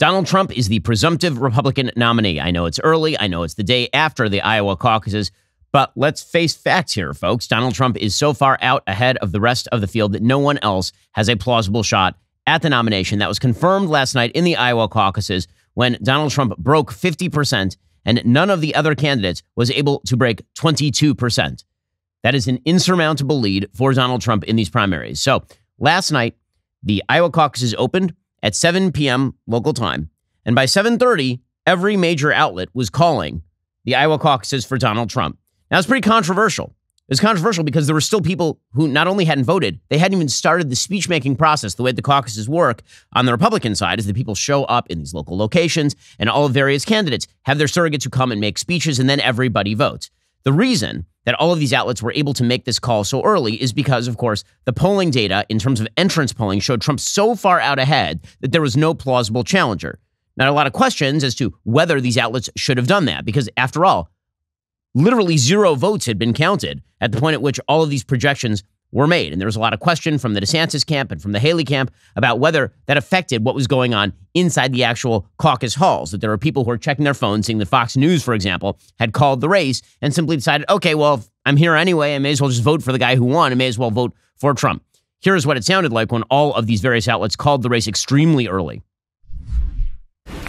Donald Trump is the presumptive Republican nominee. I know it's early. I know it's the day after the Iowa caucuses. But let's face facts here, folks. Donald Trump is so far out ahead of the rest of the field that no one else has a plausible shot at the nomination. That was confirmed last night in the Iowa caucuses when Donald Trump broke 50% and none of the other candidates was able to break 22%. That is an insurmountable lead for Donald Trump in these primaries. So last night, the Iowa caucuses opened at 7 p.m. local time. And by 7:30, every major outlet was calling the Iowa caucuses for Donald Trump. Now it's pretty controversial. It was controversial because there were still people who not only hadn't voted, they hadn't even started the speech making process. The way the caucuses work on the Republican side is that people show up in these local locations and all various candidates have their surrogates who come and make speeches, and then everybody votes. The reason that all of these outlets were able to make this call so early is because, of course, the polling data in terms of entrance polling showed Trump so far out ahead that there was no plausible challenger. Now, a lot of questions as to whether these outlets should have done that, because after all, literally zero votes had been counted at the point at which all of these projections were made. And there was a lot of question from the DeSantis camp and from the Haley camp about whether that affected what was going on inside the actual caucus halls. That there were people who were checking their phones, seeing that Fox News, for example, had called the race and simply decided, okay, well, I'm here anyway. I may as well just vote for the guy who won. I may as well vote for Trump. Here is what it sounded like when all of these various outlets called the race extremely early.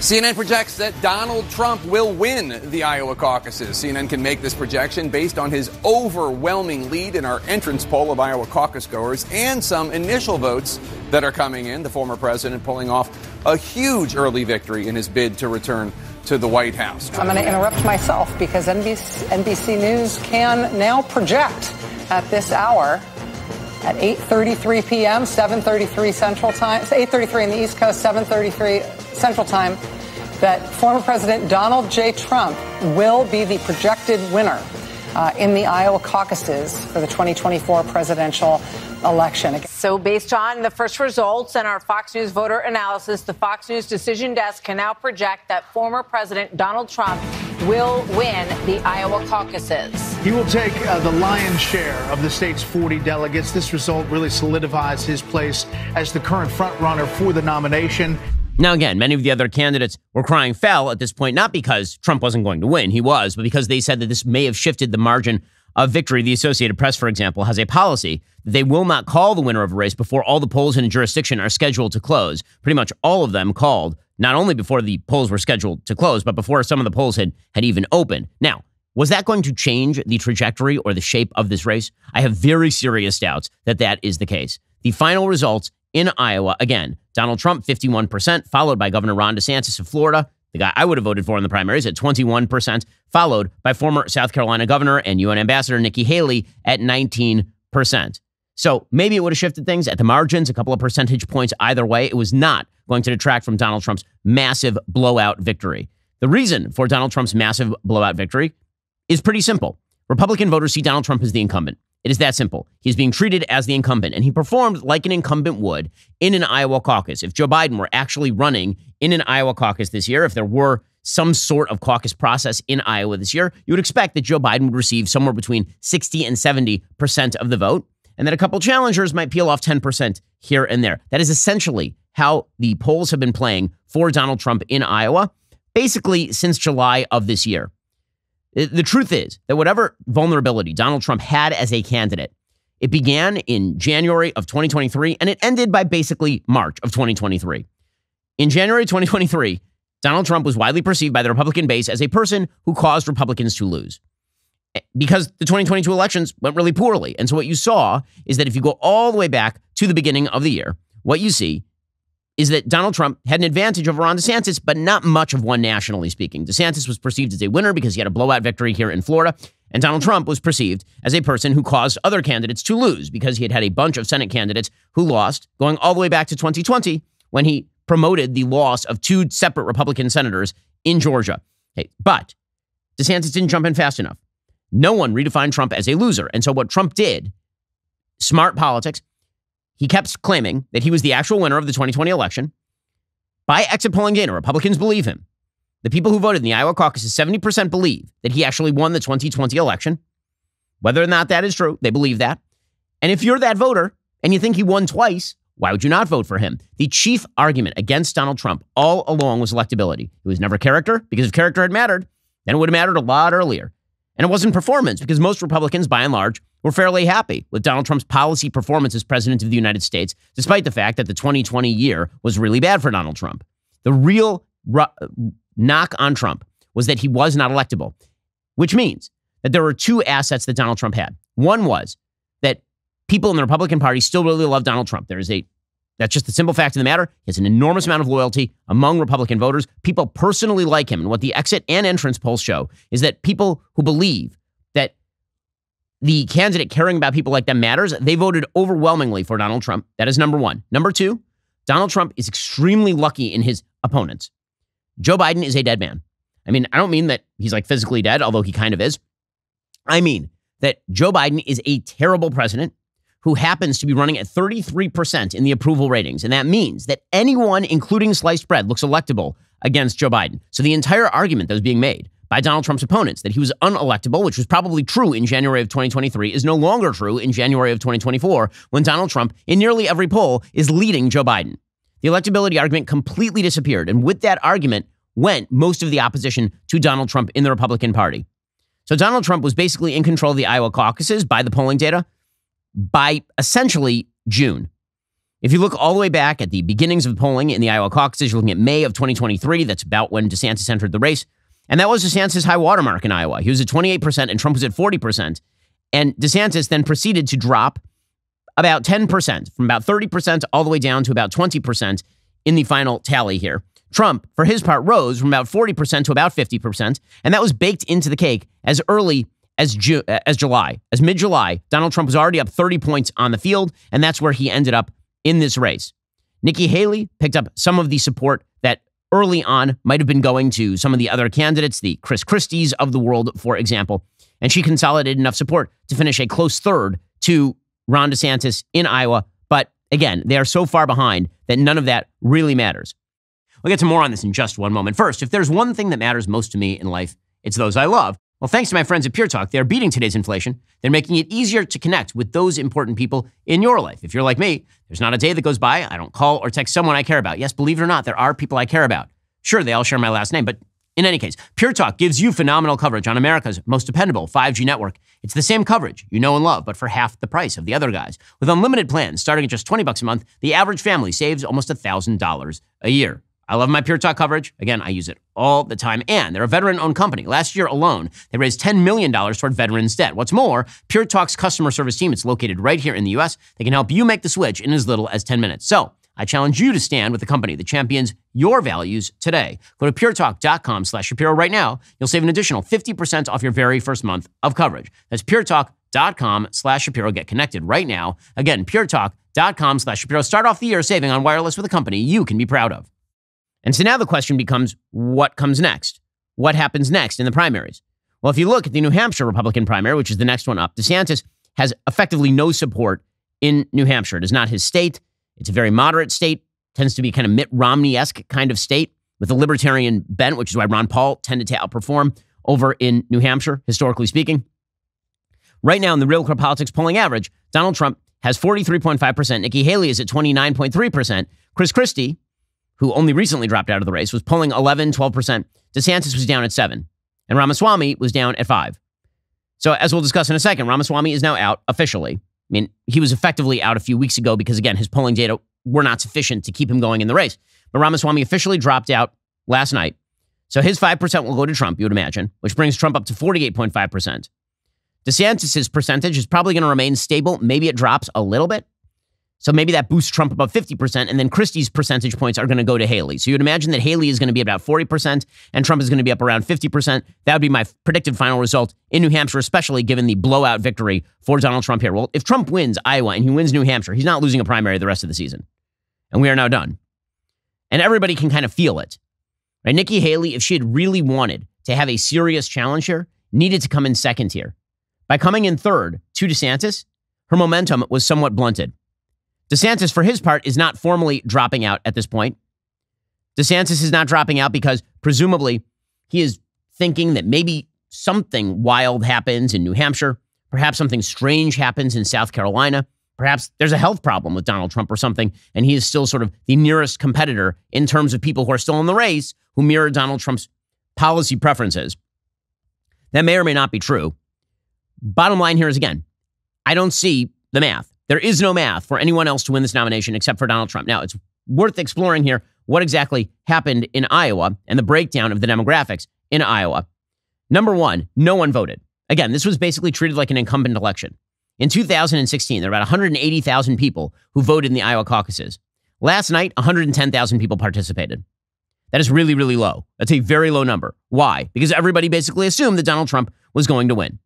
CNN projects that Donald Trump will win the Iowa caucuses. CNN can make this projection based on his overwhelming lead in our entrance poll of Iowa caucus goers and some initial votes that are coming in. The former president pulling off a huge early victory in his bid to return to the White House. I'm going to interrupt myself because NBC, NBC News can now project at this hour at 8:33 p.m., 7:33 Central Time, 8:33 in the East Coast, 7:33 Central Time that former President Donald J. Trump will be the projected winner uh, in the Iowa caucuses for the 2024 presidential election. So, based on the first results and our Fox News voter analysis, the Fox News decision desk can now project that former President Donald Trump will win the Iowa caucuses. He will take uh, the lion's share of the state's 40 delegates. This result really solidifies his place as the current frontrunner for the nomination. Now, again, many of the other candidates were crying foul at this point, not because Trump wasn't going to win, he was, but because they said that this may have shifted the margin of victory. The Associated Press, for example, has a policy that they will not call the winner of a race before all the polls in a jurisdiction are scheduled to close. Pretty much all of them called, not only before the polls were scheduled to close, but before some of the polls had, had even opened. Now, was that going to change the trajectory or the shape of this race? I have very serious doubts that that is the case. The final results in Iowa. Again, Donald Trump, 51%, followed by Governor Ron DeSantis of Florida, the guy I would have voted for in the primaries at 21%, followed by former South Carolina Governor and UN Ambassador Nikki Haley at 19%. So maybe it would have shifted things at the margins, a couple of percentage points either way. It was not going to detract from Donald Trump's massive blowout victory. The reason for Donald Trump's massive blowout victory is pretty simple. Republican voters see Donald Trump as the incumbent. It is that simple. He's being treated as the incumbent, and he performed like an incumbent would in an Iowa caucus. If Joe Biden were actually running in an Iowa caucus this year, if there were some sort of caucus process in Iowa this year, you would expect that Joe Biden would receive somewhere between 60 and 70% of the vote, and that a couple challengers might peel off 10% here and there. That is essentially how the polls have been playing for Donald Trump in Iowa, basically since July of this year the truth is that whatever vulnerability Donald Trump had as a candidate, it began in January of 2023 and it ended by basically March of 2023. In January 2023, Donald Trump was widely perceived by the Republican base as a person who caused Republicans to lose eh, because the 2022 elections went really poorly. And so what you saw is that if you go all the way back to the beginning of the year, what you see is that Donald Trump had an advantage over Ron DeSantis, but not much of one nationally speaking. DeSantis was perceived as a winner because he had a blowout victory here in Florida. And Donald Trump was perceived as a person who caused other candidates to lose because he had had a bunch of Senate candidates who lost, going all the way back to 2020 when he promoted the loss of two separate Republican senators in Georgia. Okay. But DeSantis didn't jump in fast enough. No one redefined Trump as a loser. And so what Trump did, smart politics, he kept claiming that he was the actual winner of the 2020 election. By exit polling data, Republicans believe him. The people who voted in the Iowa caucuses, 70% believe that he actually won the 2020 election. Whether or not that is true, they believe that. And if you're that voter and you think he won twice, why would you not vote for him? The chief argument against Donald Trump all along was electability. It was never character, because if character had mattered, then it would have mattered a lot earlier. And it wasn't performance, because most Republicans, by and large, were fairly happy with Donald Trump's policy performance as president of the United States, despite the fact that the 2020 year was really bad for Donald Trump. The real ru- uh, knock on Trump was that he was not electable, which means that there were two assets that Donald Trump had. One was that people in the Republican Party still really love Donald Trump. There is a that's just the simple fact of the matter. He has an enormous amount of loyalty among Republican voters. People personally like him. And what the exit and entrance polls show is that people who believe the candidate caring about people like them matters, they voted overwhelmingly for Donald Trump. That is number one. Number two, Donald Trump is extremely lucky in his opponents. Joe Biden is a dead man. I mean, I don't mean that he's like physically dead, although he kind of is. I mean that Joe Biden is a terrible president who happens to be running at 33% in the approval ratings. And that means that anyone, including sliced bread, looks electable against Joe Biden. So the entire argument that was being made by Donald Trump's opponents that he was unelectable, which was probably true in January of 2023, is no longer true in January of 2024 when Donald Trump, in nearly every poll, is leading Joe Biden. The electability argument completely disappeared. And with that argument went most of the opposition to Donald Trump in the Republican Party. So Donald Trump was basically in control of the Iowa caucuses by the polling data by essentially June. If you look all the way back at the beginnings of polling in the Iowa caucuses, you're looking at May of 2023. That's about when DeSantis entered the race. And that was DeSantis' high watermark in Iowa. He was at 28% and Trump was at 40%. And DeSantis then proceeded to drop about 10%, from about 30% all the way down to about 20% in the final tally here. Trump, for his part, rose from about 40% to about 50%, and that was baked into the cake as early as Ju- uh, as July, as mid-July. Donald Trump was already up 30 points on the field, and that's where he ended up in this race. Nikki Haley picked up some of the support early on might have been going to some of the other candidates, the Chris Christies of the world, for example. And she consolidated enough support to finish a close third to Ron DeSantis in Iowa. But again, they are so far behind that none of that really matters. We'll get to more on this in just one moment. First, if there's one thing that matters most to me in life, it's those I love. Well, thanks to my friends at Pure Talk, they're beating today's inflation. They're making it easier to connect with those important people in your life. If you're like me, there's not a day that goes by I don't call or text someone I care about. Yes, believe it or not, there are people I care about. Sure, they all share my last name, but in any case, Pure Talk gives you phenomenal coverage on America's most dependable 5G network. It's the same coverage you know and love, but for half the price of the other guys. With unlimited plans starting at just 20 bucks a month, the average family saves almost $1,000 a year. I love my Pure Talk coverage. Again, I use it all the time. And they're a veteran owned company. Last year alone, they raised $10 million toward veterans' debt. What's more, Pure Talk's customer service team is located right here in the US. They can help you make the switch in as little as 10 minutes. So I challenge you to stand with the company that champions your values today. Go to puretalk.com slash Shapiro right now. You'll save an additional 50% off your very first month of coverage. That's puretalk.com slash Shapiro. Get connected right now. Again, puretalk.com slash Shapiro. Start off the year saving on wireless with a company you can be proud of. And so now the question becomes what comes next? What happens next in the primaries? Well, if you look at the New Hampshire Republican primary, which is the next one up, DeSantis has effectively no support in New Hampshire. It is not his state. It's a very moderate state, tends to be kind of Mitt Romney esque kind of state with a libertarian bent, which is why Ron Paul tended to outperform over in New Hampshire, historically speaking. Right now, in the real core politics polling average, Donald Trump has 43.5%. Nikki Haley is at 29.3%. Chris Christie, who only recently dropped out of the race, was pulling 11, 12%. DeSantis was down at 7, and Ramaswamy was down at 5. So, as we'll discuss in a second, Ramaswamy is now out officially. I mean, he was effectively out a few weeks ago because, again, his polling data were not sufficient to keep him going in the race. But Ramaswamy officially dropped out last night. So his 5% will go to Trump, you would imagine, which brings Trump up to 48.5%. DeSantis' percentage is probably going to remain stable. Maybe it drops a little bit, so maybe that boosts Trump above 50%. And then Christie's percentage points are going to go to Haley. So you'd imagine that Haley is going to be about 40% and Trump is going to be up around 50%. That would be my predicted final result in New Hampshire, especially given the blowout victory for Donald Trump here. Well, if Trump wins Iowa and he wins New Hampshire, he's not losing a primary the rest of the season. And we are now done. And everybody can kind of feel it. Right? Nikki Haley, if she had really wanted to have a serious challenge here, needed to come in second here. By coming in third to DeSantis, her momentum was somewhat blunted. DeSantis, for his part, is not formally dropping out at this point. DeSantis is not dropping out because presumably he is thinking that maybe something wild happens in New Hampshire. Perhaps something strange happens in South Carolina. Perhaps there's a health problem with Donald Trump or something, and he is still sort of the nearest competitor in terms of people who are still in the race who mirror Donald Trump's policy preferences. That may or may not be true. Bottom line here is again, I don't see the math. There is no math for anyone else to win this nomination except for Donald Trump. Now, it's worth exploring here what exactly happened in Iowa and the breakdown of the demographics in Iowa. Number one, no one voted. Again, this was basically treated like an incumbent election. In 2016, there were about 180,000 people who voted in the Iowa caucuses. Last night, 110,000 people participated. That is really, really low. That's a very low number. Why? Because everybody basically assumed that Donald Trump was going to win.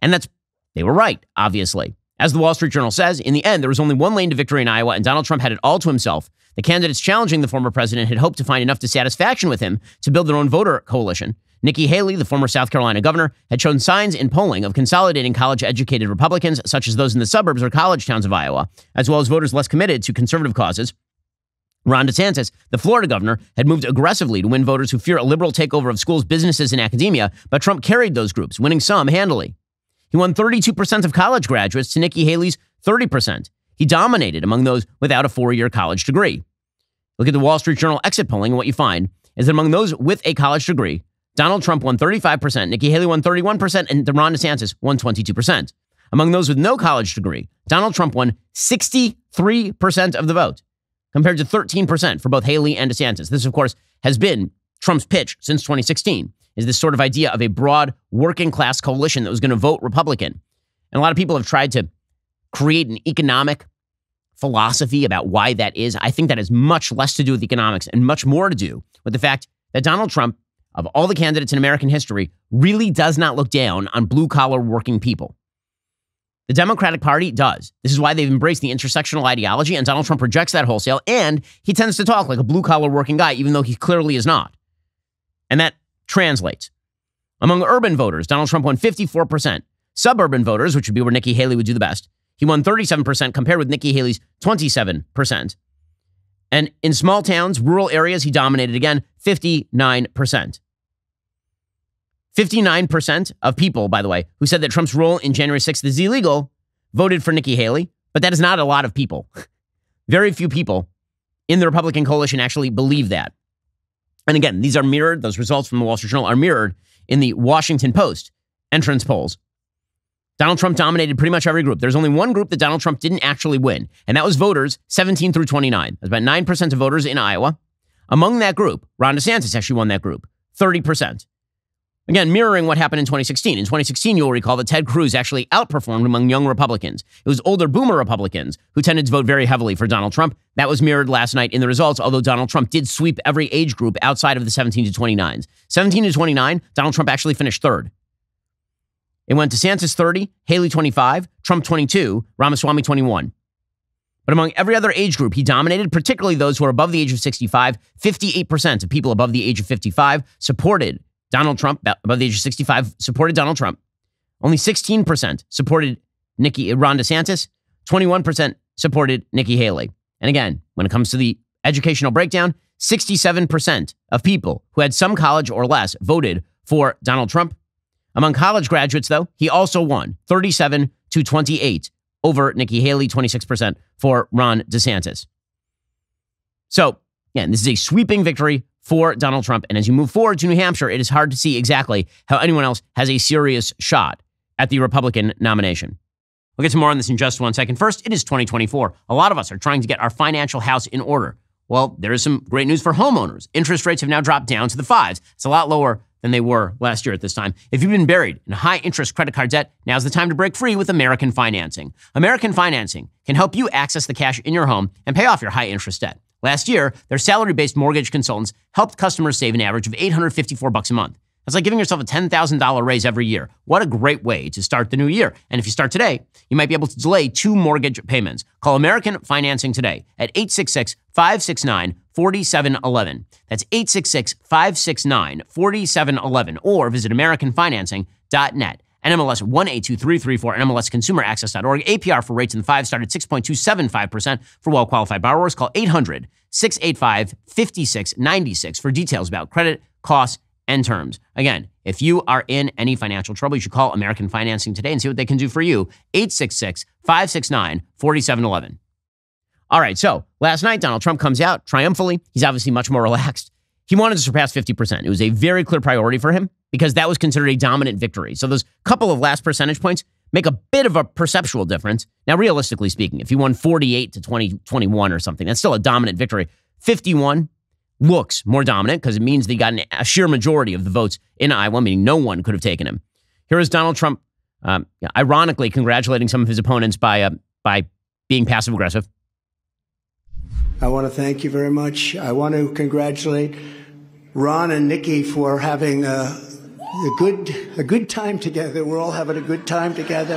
And that's, they were right, obviously. As the Wall Street Journal says, in the end, there was only one lane to victory in Iowa, and Donald Trump had it all to himself. The candidates challenging the former president had hoped to find enough dissatisfaction with him to build their own voter coalition. Nikki Haley, the former South Carolina governor, had shown signs in polling of consolidating college educated Republicans, such as those in the suburbs or college towns of Iowa, as well as voters less committed to conservative causes. Ron DeSantis, the Florida governor, had moved aggressively to win voters who fear a liberal takeover of schools, businesses, and academia, but Trump carried those groups, winning some handily. He won 32% of college graduates to Nikki Haley's 30%. He dominated among those without a four year college degree. Look at the Wall Street Journal exit polling, and what you find is that among those with a college degree, Donald Trump won 35%, Nikki Haley won 31%, and Ron DeSantis won 22%. Among those with no college degree, Donald Trump won 63% of the vote, compared to 13% for both Haley and DeSantis. This, of course, has been Trump's pitch since 2016 is this sort of idea of a broad working class coalition that was going to vote Republican. And a lot of people have tried to create an economic philosophy about why that is. I think that has much less to do with economics and much more to do with the fact that Donald Trump, of all the candidates in American history, really does not look down on blue collar working people. The Democratic Party does. This is why they've embraced the intersectional ideology, and Donald Trump rejects that wholesale, and he tends to talk like a blue collar working guy, even though he clearly is not. And that translates. Among urban voters, Donald Trump won 54%. Suburban voters, which would be where Nikki Haley would do the best, he won 37% compared with Nikki Haley's 27%. And in small towns, rural areas, he dominated again 59%. 59% of people, by the way, who said that Trump's role in January 6th is illegal voted for Nikki Haley, but that is not a lot of people. Very few people in the Republican coalition actually believe that. And again, these are mirrored, those results from the Wall Street Journal are mirrored in the Washington Post entrance polls. Donald Trump dominated pretty much every group. There's only one group that Donald Trump didn't actually win, and that was voters 17 through 29. That's about 9% of voters in Iowa. Among that group, Ron DeSantis actually won that group, 30%. Again, mirroring what happened in 2016. In 2016, you'll recall that Ted Cruz actually outperformed among young Republicans. It was older boomer Republicans who tended to vote very heavily for Donald Trump. That was mirrored last night in the results, although Donald Trump did sweep every age group outside of the 17 to 29s. 17 to 29, Donald Trump actually finished third. It went to DeSantis 30, Haley 25, Trump 22, Ramaswamy 21. But among every other age group, he dominated, particularly those who are above the age of 65. 58% of people above the age of 55 supported Donald Trump, above the age of 65, supported Donald Trump. Only 16% supported Nikki uh, Ron DeSantis. 21% supported Nikki Haley. And again, when it comes to the educational breakdown, 67% of people who had some college or less voted for Donald Trump. Among college graduates, though, he also won 37 to 28 over Nikki Haley, 26% for Ron DeSantis. So, again, this is a sweeping victory for Donald Trump. And as you move forward to New Hampshire, it is hard to see exactly how anyone else has a serious shot at the Republican nomination. We'll get to more on this in just one second. First, it is 2024. A lot of us are trying to get our financial house in order. Well, there is some great news for homeowners. Interest rates have now dropped down to the fives. It's a lot lower than they were last year at this time. If you've been buried in high interest credit card debt, now's the time to break free with American Financing. American Financing can help you access the cash in your home and pay off your high interest debt. Last year, their salary-based mortgage consultants helped customers save an average of 854 bucks a month. That's like giving yourself a $10,000 raise every year. What a great way to start the new year. And if you start today, you might be able to delay two mortgage payments. Call American Financing today at 866-569-4711. That's 866-569-4711 or visit americanfinancing.net. NMLS 182334, NMLS consumeraccess.org. APR for rates in the five started 6.275% for well qualified borrowers. Call 800 685 5696 for details about credit, costs, and terms. Again, if you are in any financial trouble, you should call American Financing today and see what they can do for you. 866 569 4711. All right, so last night, Donald Trump comes out triumphantly. He's obviously much more relaxed he wanted to surpass 50%. It was a very clear priority for him because that was considered a dominant victory. So those couple of last percentage points make a bit of a perceptual difference. Now, realistically speaking, if he won 48 to 20, 21 or something, that's still a dominant victory. 51 looks more dominant because it means they got an, a sheer majority of the votes in Iowa, meaning no one could have taken him. Here is Donald Trump, um, ironically congratulating some of his opponents by uh, by being passive aggressive. I want to thank you very much. I want to congratulate Ron and Nikki for having a, a good a good time together. We're all having a good time together.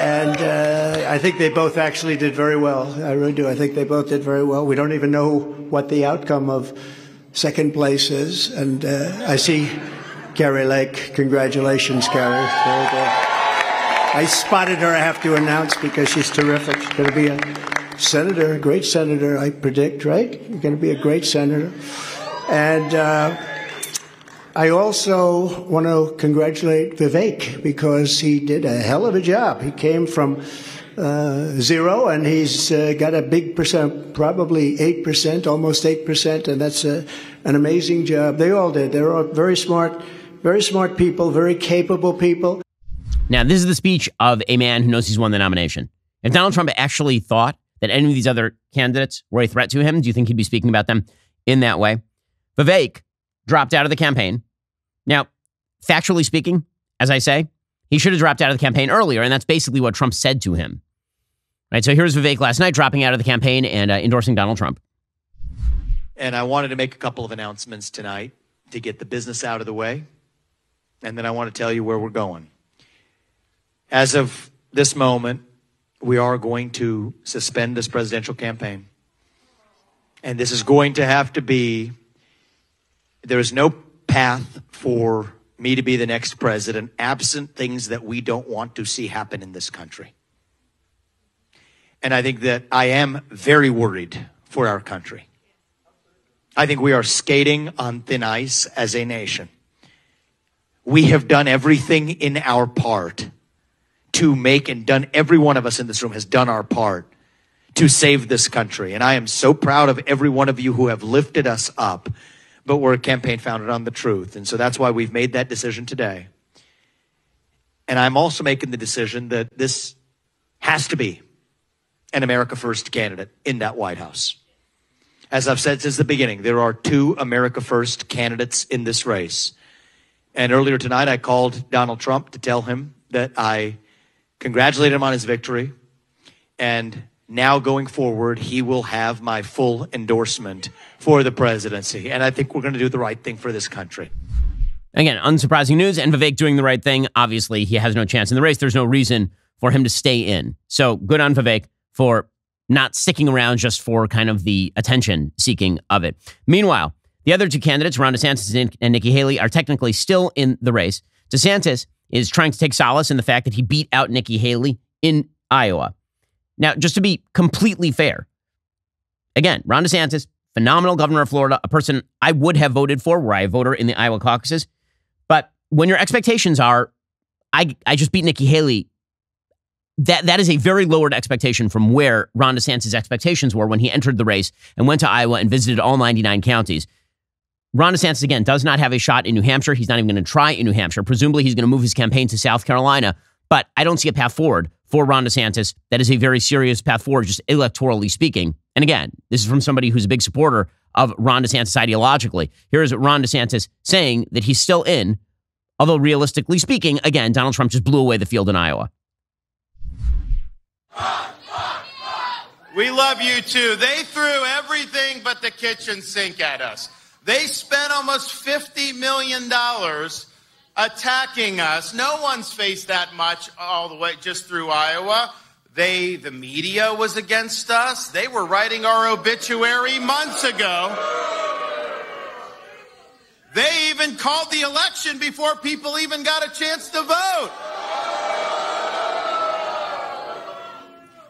And uh, I think they both actually did very well. I really do. I think they both did very well. We don't even know what the outcome of second place is. And uh, I see Carrie Lake. Congratulations, Carrie. I spotted her, I have to announce, because she's terrific. She's going to be a senator, a great senator, I predict, right? You're going to be a great senator. And uh, I also want to congratulate Vivek because he did a hell of a job. He came from uh, zero, and he's uh, got a big percent, probably 8%, almost 8%, and that's a, an amazing job. They all did. They're all very smart, very smart people, very capable people. Now, this is the speech of a man who knows he's won the nomination. If Donald Trump actually thought that any of these other candidates were a threat to him? Do you think he'd be speaking about them in that way? Vivek dropped out of the campaign. Now, factually speaking, as I say, he should have dropped out of the campaign earlier, and that's basically what Trump said to him. Right. so here's Vivek last night dropping out of the campaign and uh, endorsing Donald Trump. And I wanted to make a couple of announcements tonight to get the business out of the way. And then I want to tell you where we're going. As of this moment, we are going to suspend this presidential campaign. And this is going to have to be, there is no path for me to be the next president absent things that we don't want to see happen in this country. And I think that I am very worried for our country. I think we are skating on thin ice as a nation. We have done everything in our part to make and done, every one of us in this room has done our part to save this country. And I am so proud of every one of you who have lifted us up. But we're a campaign founded on the truth. And so that's why we've made that decision today. And I'm also making the decision that this has to be an America First candidate in that White House. As I've said since the beginning, there are two America First candidates in this race. And earlier tonight, I called Donald Trump to tell him that I Congratulate him on his victory. And now going forward, he will have my full endorsement for the presidency. And I think we're going to do the right thing for this country. Again, unsurprising news. And Vivek doing the right thing. Obviously, he has no chance in the race. There's no reason for him to stay in. So good on Vivek for not sticking around just for kind of the attention seeking of it. Meanwhile, the other two candidates, Ron DeSantis and Nikki Haley, are technically still in the race. DeSantis is trying to take solace in the fact that he beat out Nikki Haley in Iowa. Now, just to be completely fair, again, Ron DeSantis, phenomenal governor of Florida, a person I would have voted for were I a voter in the Iowa caucuses. But when your expectations are, I, I just beat Nikki Haley, that, that is a very lowered expectation from where Ron DeSantis' expectations were when he entered the race and went to Iowa and visited all 99 counties. Ron DeSantis, again, does not have a shot in New Hampshire. He's not even going to try in New Hampshire. Presumably, he's going to move his campaign to South Carolina. But I don't see a path forward for Ron DeSantis. That is a very serious path forward, just electorally speaking. And again, this is from somebody who's a big supporter of Ron DeSantis ideologically. Here is Ron DeSantis saying that he's still in, although realistically speaking, again, Donald Trump just blew away the field in Iowa. We love you too. They threw everything but the kitchen sink at us. They spent almost $50 million attacking us. No one's faced that much all the way just through Iowa. They, the media was against us. They were writing our obituary months ago. They even called the election before people even got a chance to vote.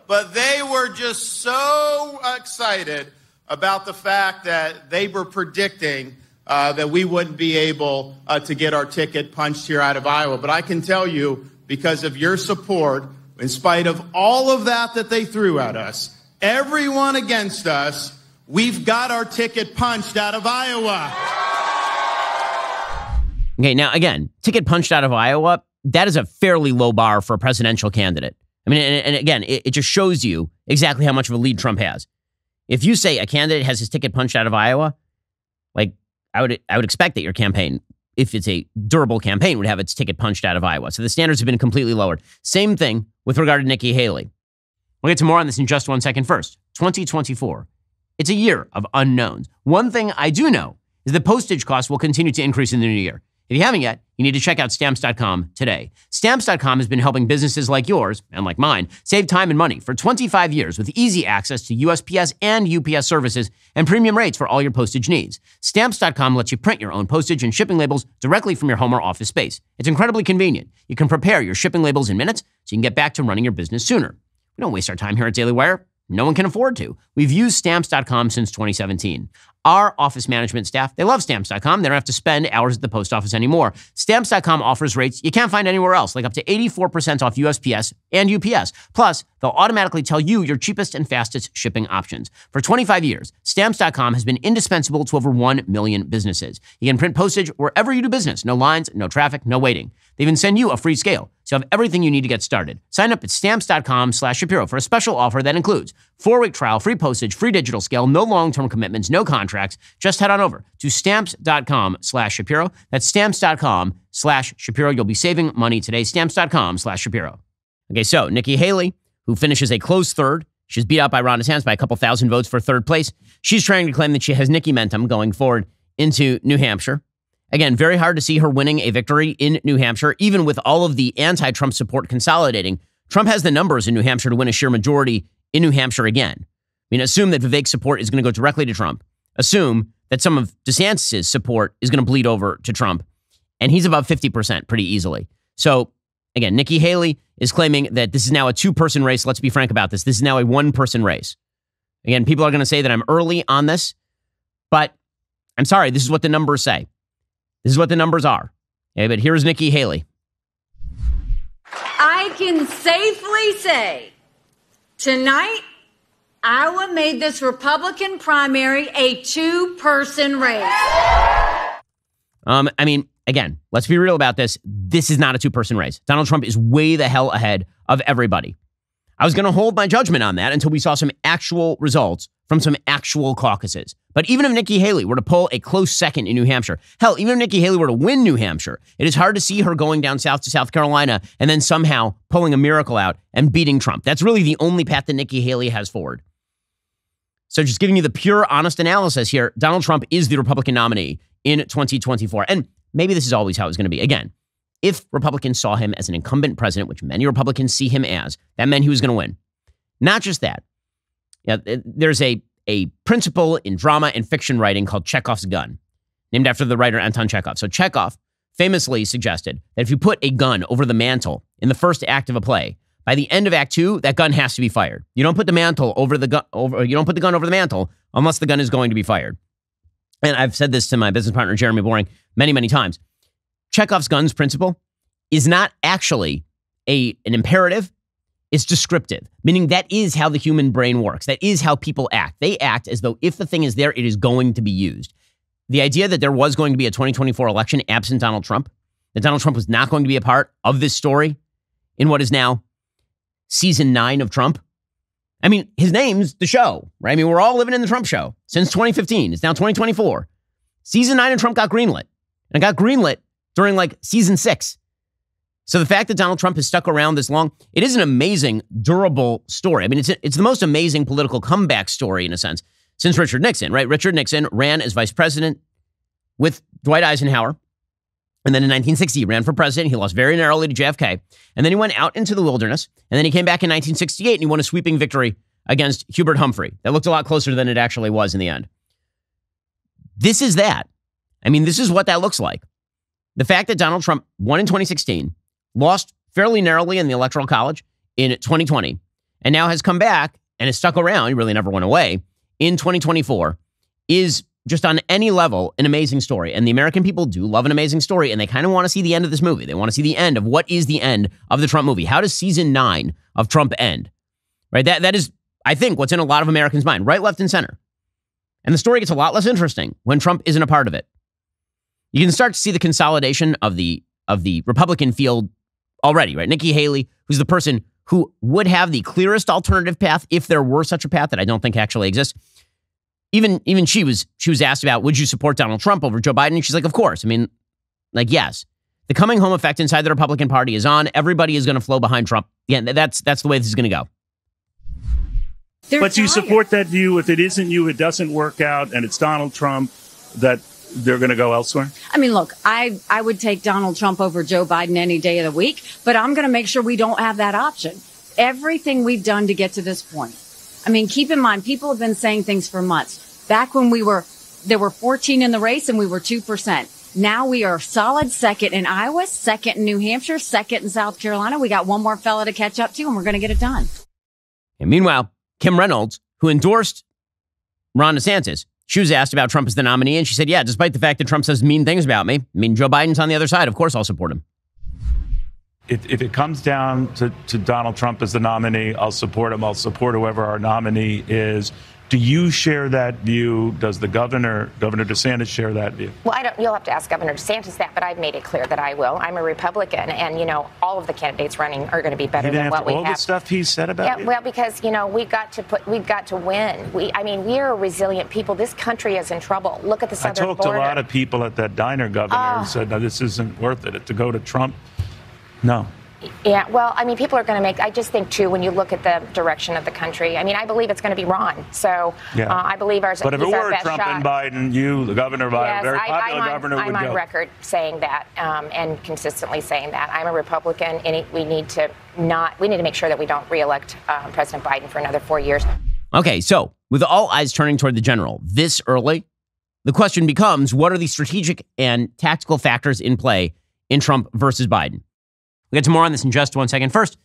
But they were just so excited about the fact that they were predicting uh, that we wouldn't be able uh, to get our ticket punched here out of Iowa. But I can tell you, because of your support, in spite of all of that that they threw at us, everyone against us, we've got our ticket punched out of Iowa. Okay, now again, ticket punched out of Iowa, that is a fairly low bar for a presidential candidate. I mean, and, and again, it, it, just shows you exactly how much of a lead Trump has. If you say a candidate has his ticket punched out of Iowa, like I would I would expect that your campaign, if it's a durable campaign, would have its ticket punched out of Iowa. So the standards have been completely lowered. Same thing with regard to Nikki Haley. We'll get to more on this in just one second. First, 2024. It's a year of unknowns. One thing I do know is the postage costs will continue to increase in the new year. If you haven't yet, you need to check out stamps.com today. Stamps.com has been helping businesses like yours and like mine save time and money for 25 years with easy access to USPS and UPS services and premium rates for all your postage needs. Stamps.com lets you print your own postage and shipping labels directly from your home or office space. It's incredibly convenient. You can prepare your shipping labels in minutes so you can get back to running your business sooner. We don't waste our time here at Daily Wire. No one can afford to. We've used stamps.com since 2017. Our office management staff, they love stamps.com. They don't have to spend hours at the post office anymore. Stamps.com offers rates you can't find anywhere else, like up to 84% off USPS and UPS. Plus, they'll automatically tell you your cheapest and fastest shipping options. For 25 years, stamps.com has been indispensable to over 1 million businesses. You can print postage wherever you do business. No lines, no traffic, no waiting. They even send you a free scale, so you have everything you need to get started. Sign up at stamps.com slash Shapiro for a special offer that includes four-week trial, free postage, free digital scale, no long-term commitments, no contracts. Just head on over to stamps.com slash Shapiro. That's stamps.com slash Shapiro. You'll be saving money today. Stamps.com slash Shapiro. Okay, so Nikki Haley, who finishes a close third, she's beat out by Ron DeSantis by a couple thousand votes for third place. She's trying to claim that she has Nikki Mentum going forward into New Hampshire. Again, very hard to see her winning a victory in New Hampshire, even with all of the anti Trump support consolidating. Trump has the numbers in New Hampshire to win a sheer majority in New Hampshire again. I mean, assume that Vivek's support is going to go directly to Trump. Assume that some of DeSantis' support is going to bleed over to Trump. And he's above 50% pretty easily. So, again, Nikki Haley is claiming that this is now a two person race. Let's be frank about this. This is now a one person race. Again, people are going to say that I'm early on this, but I'm sorry. This is what the numbers say. This is what the numbers are. Okay, but here's Nikki Haley. I can safely say tonight, Iowa made this Republican primary a two person race. Um, I mean, again, let's be real about this. This is not a two person race. Donald Trump is way the hell ahead of everybody. I was going to hold my judgment on that until we saw some actual results from some actual caucuses. But even if Nikki Haley were to pull a close second in New Hampshire, hell, even if Nikki Haley were to win New Hampshire, it is hard to see her going down south to South Carolina and then somehow pulling a miracle out and beating Trump. That's really the only path that Nikki Haley has forward. So, just giving you the pure, honest analysis here Donald Trump is the Republican nominee in 2024. And maybe this is always how it's going to be. Again, if Republicans saw him as an incumbent president, which many Republicans see him as, that meant he was going to win. Not just that, yeah, there's a, a principle in drama and fiction writing called Chekhov's gun, named after the writer Anton Chekhov. So Chekhov famously suggested that if you put a gun over the mantle in the first act of a play, by the end of Act Two, that gun has to be fired. You don't put the mantle over the gun over. You don't put the gun over the mantle unless the gun is going to be fired. And I've said this to my business partner Jeremy Boring many, many times. Chekhov's guns principle is not actually a an imperative is descriptive, meaning that is how the human brain works. That is how people act. They act as though if the thing is there, it is going to be used. The idea that there was going to be a 2024 election absent Donald Trump, that Donald Trump was not going to be a part of this story in what is now season nine of Trump. I mean, his name's the show, right? I mean, we're all living in the Trump show since 2015. It's now 2024. Season nine of Trump got greenlit. And it got greenlit during like season six. So the fact that Donald Trump has stuck around this long, it is an amazing, durable story. I mean, it's, it's the most amazing political comeback story in a sense since Richard Nixon, right? Richard Nixon ran as vice president with Dwight Eisenhower. And then in 1960, he ran for president. He lost very narrowly to JFK. And then he went out into the wilderness. And then he came back in 1968 and he won a sweeping victory against Hubert Humphrey. That looked a lot closer than it actually was in the end. This is that. I mean, this is what that looks like. The fact that Donald Trump won in 2016, lost fairly narrowly in the Electoral College in 2020, and now has come back and has stuck around. He really never went away in 2024, is just on any level an amazing story. And the American people do love an amazing story, and they kind of want to see the end of this movie. They want to see the end of what is the end of the Trump movie. How does season nine of Trump end? Right? That, that is, I think, what's in a lot of Americans' mind, right, left, and center. And the story gets a lot less interesting when Trump isn't a part of it. You can start to see the consolidation of the of the Republican field already, right? Nikki Haley, who's the person who would have the clearest alternative path if there were such a path that I don't think actually exists. Even even she was she was asked about would you support Donald Trump over Joe Biden? And she's like, of course. I mean, like yes. The coming home effect inside the Republican Party is on. Everybody is going to flow behind Trump. Yeah, that's that's the way this is going to go. They're but dying. you support that view if it isn't you, it doesn't work out, and it's Donald Trump that they're going to go elsewhere? I mean, look, I, I would take Donald Trump over Joe Biden any day of the week, but I'm going to make sure we don't have that option. Everything we've done to get to this point. I mean, keep in mind, people have been saying things for months. Back when we were, there were 14 in the race and we were 2%. Now we are solid second in Iowa, second in New Hampshire, second in South Carolina. We got one more fella to catch up to and we're going to get it done. And meanwhile, Kim Reynolds, who endorsed Ron DeSantis, she was asked about Trump as the nominee, and she said, Yeah, despite the fact that Trump says mean things about me, I mean, Joe Biden's on the other side. Of course, I'll support him. If, if it comes down to, to Donald Trump as the nominee, I'll support him. I'll support whoever our nominee is. Do you share that view? Does the governor, Governor DeSantis, share that view? Well, I don't. You'll have to ask Governor DeSantis that, but I've made it clear that I will. I'm a Republican, and you know, all of the candidates running are going to be better than what we all have. All the stuff he said about. Yeah, you? well, because you know, we got to put, we got to win. We, I mean, we are resilient people. This country is in trouble. Look at the southern border. I talked border. to a lot of people at that diner, Governor, uh, and ah. said, "No, this isn't worth it." To go to Trump, no. Yeah, well, I mean, people are going to make. I just think too, when you look at the direction of the country, I mean, I believe it's going to be Ron. So yeah. uh, I believe ours. But if it were Trump shot. and Biden, you, the governor, Biden, yes, very popular I, am governor, on, would I'm go. on record saying that um, and consistently saying that I'm a Republican, and it, we need to not. We need to make sure that we don't reelect uh, President Biden for another four years. Okay, so with all eyes turning toward the general this early, the question becomes: What are the strategic and tactical factors in play in Trump versus Biden? We'll get to more on this in just one second. First,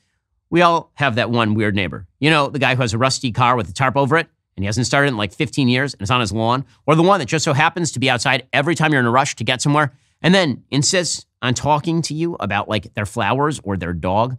we all have that one weird neighbor. You know, the guy who has a rusty car with a tarp over it and he hasn't started in like 15 years and it's on his lawn, or the one that just so happens to be outside every time you're in a rush to get somewhere and then insists on talking to you about like their flowers or their dog.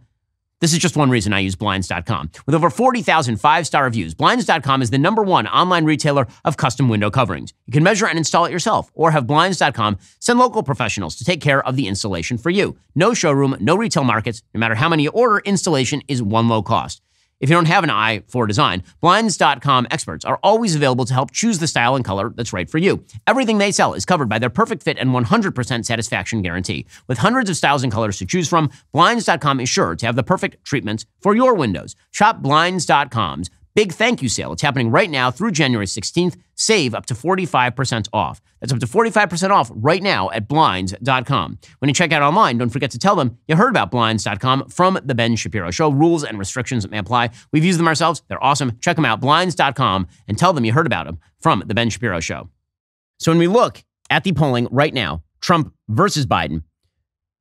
This is just one reason I use Blinds.com. With over 40,000 five star reviews, Blinds.com is the number one online retailer of custom window coverings. You can measure and install it yourself, or have Blinds.com send local professionals to take care of the installation for you. No showroom, no retail markets. No matter how many you order, installation is one low cost. If you don't have an eye for design, Blinds.com experts are always available to help choose the style and color that's right for you. Everything they sell is covered by their perfect fit and 100% satisfaction guarantee. With hundreds of styles and colors to choose from, Blinds.com is sure to have the perfect treatments for your windows. Shop Blinds.com's Big thank you sale. It's happening right now through January 16th. Save up to 45% off. That's up to 45% off right now at blinds.com. When you check out online, don't forget to tell them you heard about blinds.com from The Ben Shapiro Show. Rules and restrictions may apply. We've used them ourselves. They're awesome. Check them out, blinds.com, and tell them you heard about them from The Ben Shapiro Show. So when we look at the polling right now, Trump versus Biden,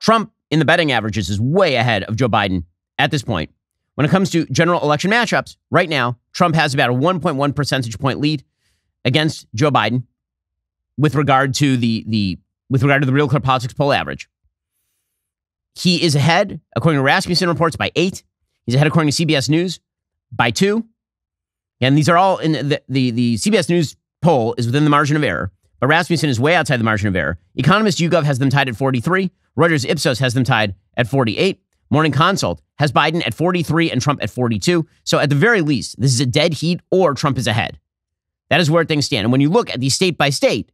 Trump in the betting averages is way ahead of Joe Biden at this point. When it comes to general election matchups, right now, Trump has about a 1.1 percentage point lead against Joe Biden with regard to the, the with regard to the real clear politics poll average. He is ahead, according to Rasmussen reports, by eight. He's ahead, according to CBS News, by two. And these are all in the, the, the CBS News poll is within the margin of error, but Rasmussen is way outside the margin of error. Economist YouGov has them tied at 43. Reuters Ipsos has them tied at 48. Morning Consult has Biden at 43 and Trump at 42. So at the very least, this is a dead heat or Trump is ahead. That is where things stand. And when you look at the state by state,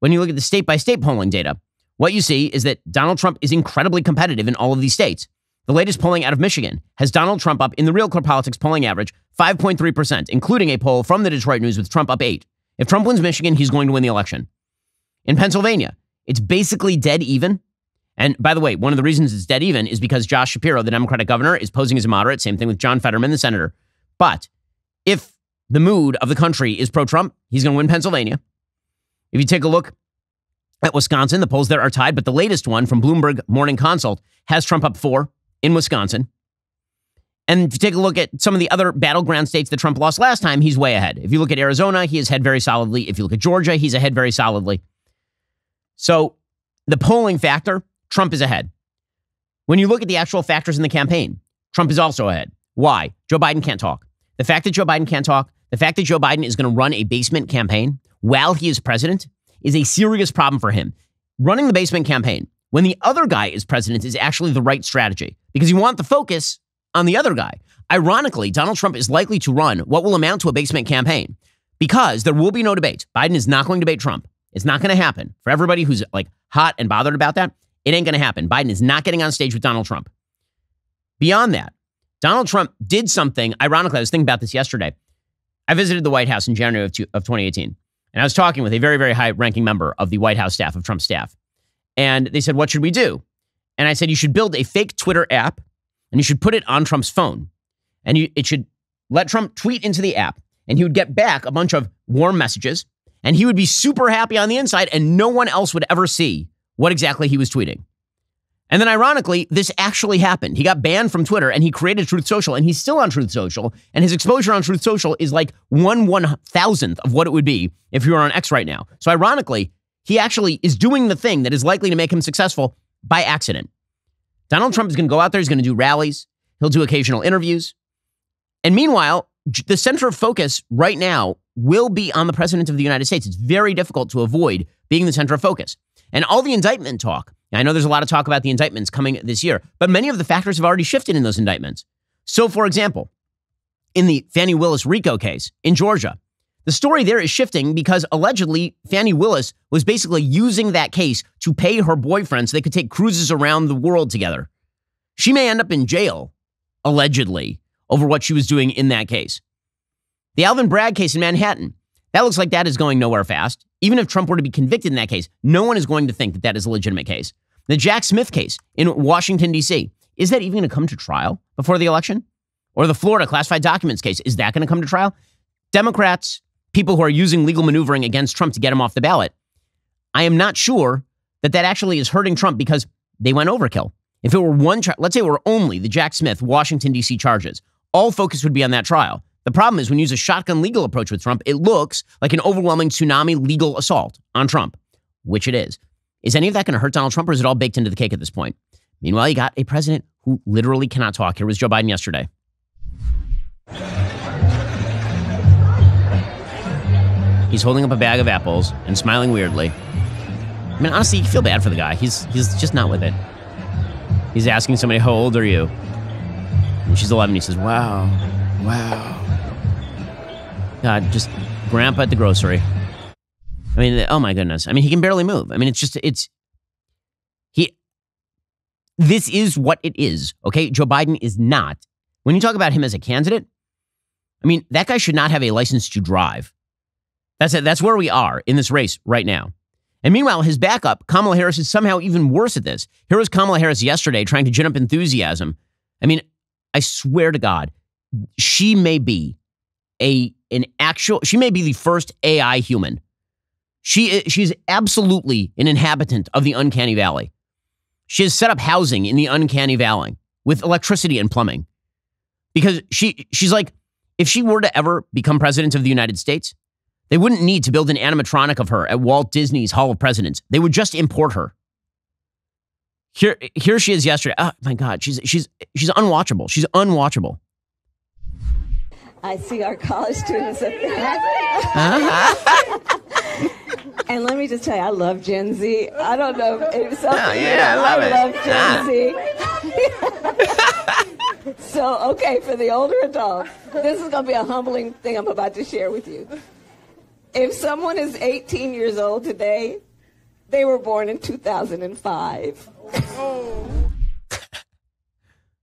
when you look at the state by state polling data, what you see is that Donald Trump is incredibly competitive in all of these states. The latest polling out of Michigan has Donald Trump up in the Real Clear Politics polling average 5.3%, including a poll from the Detroit News with Trump up 8. If Trump wins Michigan, he's going to win the election. In Pennsylvania, it's basically dead even. And by the way, one of the reasons it's dead even is because Josh Shapiro, the Democratic governor, is posing as a moderate. Same thing with John Fetterman, the senator. But if the mood of the country is pro Trump, he's going to win Pennsylvania. If you take a look at Wisconsin, the polls there are tied, but the latest one from Bloomberg Morning Consult has Trump up four in Wisconsin. And if you take a look at some of the other battleground states that Trump lost last time, he's way ahead. If you look at Arizona, he is ahead very solidly. If you look at Georgia, he's ahead very solidly. So the polling factor Trump is ahead. When you look at the actual factors in the campaign, Trump is also ahead. Why? Joe Biden can't talk. The fact that Joe Biden can't talk, the fact that Joe Biden is going to run a basement campaign while he is president is a serious problem for him. Running the basement campaign when the other guy is president is actually the right strategy because you want the focus on the other guy. Ironically, Donald Trump is likely to run what will amount to a basement campaign because there will be no debate. Biden is not going to debate Trump. It's not going to happen. For everybody who's like hot and bothered about that, it ain't going to happen. Biden is not getting on stage with Donald Trump. Beyond that, Donald Trump did something. Ironically, I was thinking about this yesterday. I visited the White House in January of, of 2018, and I was talking with a very, very high ranking member of the White House staff, of Trump's staff. And they said, What should we do? And I said, You should build a fake Twitter app and you should put it on Trump's phone. And you, it should let Trump tweet into the app, and he would get back a bunch of warm messages, and he would be super happy on the inside, and no one else would ever see what exactly he was tweeting. And then, ironically, this actually happened. He got banned from Twitter and he created Truth Social, and he's still on Truth Social. And his exposure on Truth Social is like one one thousandth of what it would be if you were on X right now. So, ironically, he actually is doing the thing that is likely to make him successful by accident. Donald Trump is going to go out there, he's going to do rallies, he'll do occasional interviews. And meanwhile, the center of focus right now will be on the president of the United States. It's very difficult to avoid being the center of focus. And all the indictment talk. I know there's a lot of talk about the indictments coming this year, but many of the factors have already shifted in those indictments. So, for example, in the Fannie Willis Rico case in Georgia, the story there is shifting because allegedly Fannie Willis was basically using that case to pay her boyfriend so they could take cruises around the world together. She may end up in jail, allegedly, over what she was doing in that case. The Alvin Bragg case in Manhattan, that looks like that is going nowhere fast. Even if Trump were to be convicted in that case, no one is going to think that that is a legitimate case. The Jack Smith case in Washington, D.C., is that even going to come to trial before the election? Or the Florida classified documents case, is that going to come to trial? Democrats, people who are using legal maneuvering against Trump to get him off the ballot, I am not sure that that actually is hurting Trump because they went overkill. If it were one, let's say it were only the Jack Smith, Washington, D.C. charges, all focus would be on that trial. The problem is when you use a shotgun legal approach with Trump, it looks like an overwhelming tsunami legal assault on Trump, which it is. Is any of that going to hurt Donald Trump or is it all baked into the cake at this point? Meanwhile, you got a president who literally cannot talk. Here was Joe Biden yesterday. He's holding up a bag of apples and smiling weirdly. I mean, honestly, you feel bad for the guy. He's he's just not with it. He's asking somebody, "How old are you?" And she's 11. He says, "Wow, wow." God, uh, just grandpa at the grocery. I mean, oh my goodness. I mean, he can barely move. I mean, it's just, it's, he, this is what it is, okay? Joe Biden is not. When you talk about him as a candidate, I mean, that guy should not have a license to drive. That's it. That's where we are in this race right now. And meanwhile, his backup, Kamala Harris, is somehow even worse at this. Here was Kamala Harris yesterday trying to gin up enthusiasm. I mean, I swear to God, she may be a an actual she may be the first AI human. She eh, she's absolutely an inhabitant of the uncanny valley. She has set up housing in the uncanny valley with electricity and plumbing. Because she she's like if she were to ever become president of the United States, they wouldn't need to build an animatronic of her at Walt Disney's Hall of Presidents. They would just import her. Here, here she is yesterday. Oh my God, she's she's she's unwatchable. She's unwatchable. I see our college students at that. Uh-huh. and let me just tell you, I love Gen Z. I don't know if it's something. Oh, yeah, I love, I love Gen ah. Z. so, okay, for the older adults, this is going to be a humbling thing I'm about to share with you. If someone is 18 years old today, they were born in 2005.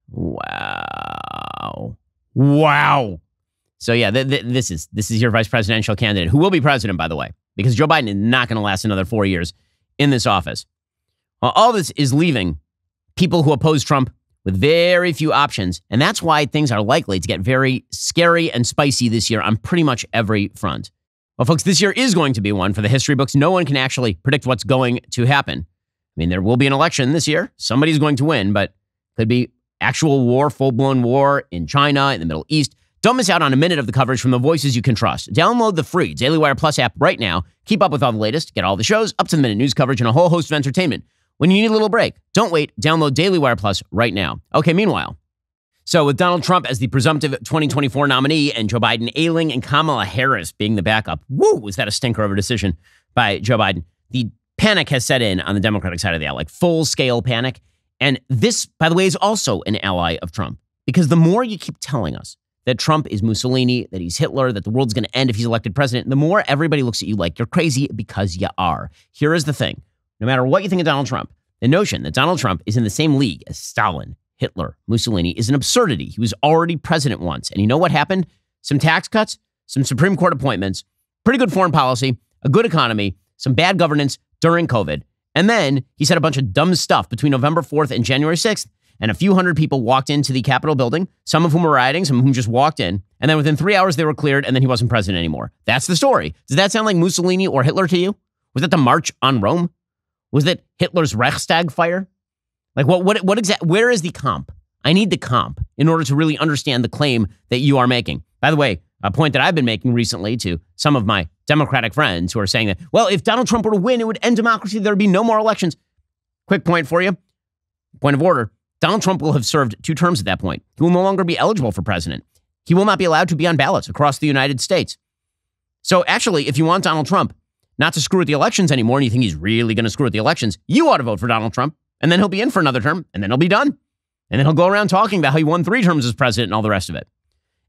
wow. Wow. So yeah, th- th- this is this is your vice presidential candidate who will be president, by the way, because Joe Biden is not going to last another four years in this office. Well, all this is leaving people who oppose Trump with very few options, and that's why things are likely to get very scary and spicy this year on pretty much every front. Well, folks, this year is going to be one for the history books. No one can actually predict what's going to happen. I mean, there will be an election this year. Somebody's going to win, but could be actual war, full blown war in China, in the Middle East. Don't miss out on a minute of the coverage from the voices you can trust. Download the free Daily Wire Plus app right now. Keep up with all the latest, get all the shows, up to the minute news coverage, and a whole host of entertainment. When you need a little break, don't wait. Download Daily Wire Plus right now. Okay, meanwhile. So, with Donald Trump as the presumptive 2024 nominee and Joe Biden ailing and Kamala Harris being the backup, woo, was that a stinker of a decision by Joe Biden? The panic has set in on the Democratic side of the aisle, like full scale panic. And this, by the way, is also an ally of Trump because the more you keep telling us that Trump is Mussolini, that he's Hitler, that the world's going to end if he's elected president, the more everybody looks at you like you're crazy because you are. Here is the thing no matter what you think of Donald Trump, the notion that Donald Trump is in the same league as Stalin, Hitler, Mussolini is an absurdity. He was already president once. And you know what happened? Some tax cuts, some Supreme Court appointments, pretty good foreign policy, a good economy, some bad governance during COVID. And then he said a bunch of dumb stuff between November 4th and January 6th and a few hundred people walked into the Capitol building, some of whom were rioting, some of whom just walked in. And then within three hours, they were cleared, and then he wasn't president anymore. That's the story. Does that sound like Mussolini or Hitler to you? Was that the March on Rome? Was that Hitler's Reichstag fire? Like, what, what, what exact, where is the comp? I need the comp in order to really understand the claim that you are making. By the way, a point that I've been making recently to some of my Democratic friends who are saying that, well, if Donald Trump were to win, it would end democracy. There'd be no more elections. Quick point for you. Point of order. Donald Trump will have served two terms at that point. He will no longer be eligible for president. He will not be allowed to be on ballots across the United States. So, actually, if you want Donald Trump not to screw with the elections anymore and you think he's really going to screw with the elections, you ought to vote for Donald Trump. And then he'll be in for another term and then he'll be done. And then he'll go around talking about how he won three terms as president and all the rest of it.